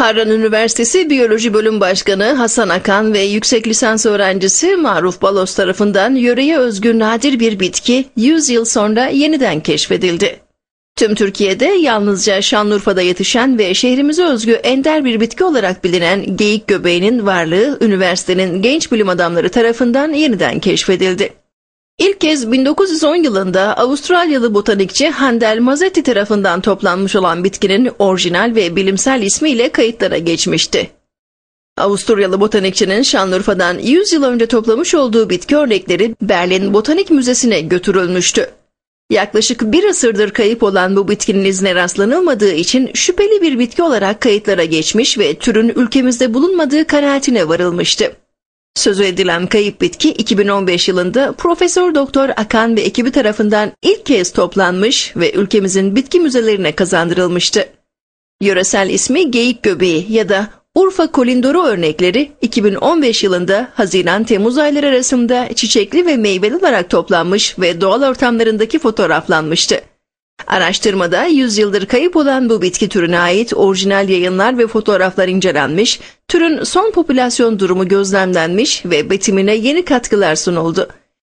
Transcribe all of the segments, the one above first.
Harran Üniversitesi Biyoloji Bölüm Başkanı Hasan Akan ve yüksek lisans öğrencisi Maruf Balos tarafından yöreye özgü nadir bir bitki 100 yıl sonra yeniden keşfedildi. Tüm Türkiye'de yalnızca Şanlıurfa'da yetişen ve şehrimize özgü ender bir bitki olarak bilinen geyik göbeğinin varlığı üniversitenin genç bilim adamları tarafından yeniden keşfedildi. İlk kez 1910 yılında Avustralyalı botanikçi Handel Mazetti tarafından toplanmış olan bitkinin orijinal ve bilimsel ismiyle kayıtlara geçmişti. Avusturyalı botanikçinin Şanlıurfa'dan 100 yıl önce toplamış olduğu bitki örnekleri Berlin Botanik Müzesi'ne götürülmüştü. Yaklaşık bir asırdır kayıp olan bu bitkinin izine rastlanılmadığı için şüpheli bir bitki olarak kayıtlara geçmiş ve türün ülkemizde bulunmadığı kanaatine varılmıştı. Sözü edilen kayıp bitki 2015 yılında Profesör Doktor Akan ve ekibi tarafından ilk kez toplanmış ve ülkemizin bitki müzelerine kazandırılmıştı. Yöresel ismi geyik göbeği ya da Urfa kolindoru örnekleri 2015 yılında Haziran-Temmuz ayları arasında çiçekli ve meyveli olarak toplanmış ve doğal ortamlarındaki fotoğraflanmıştı. Araştırmada 100 yıldır kayıp olan bu bitki türüne ait orijinal yayınlar ve fotoğraflar incelenmiş, türün son popülasyon durumu gözlemlenmiş ve betimine yeni katkılar sunuldu.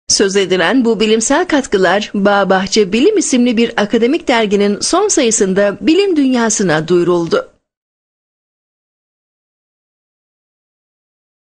Söz edilen bu bilimsel katkılar Bağ Bahçe Bilim isimli bir akademik derginin son sayısında bilim dünyasına duyuruldu.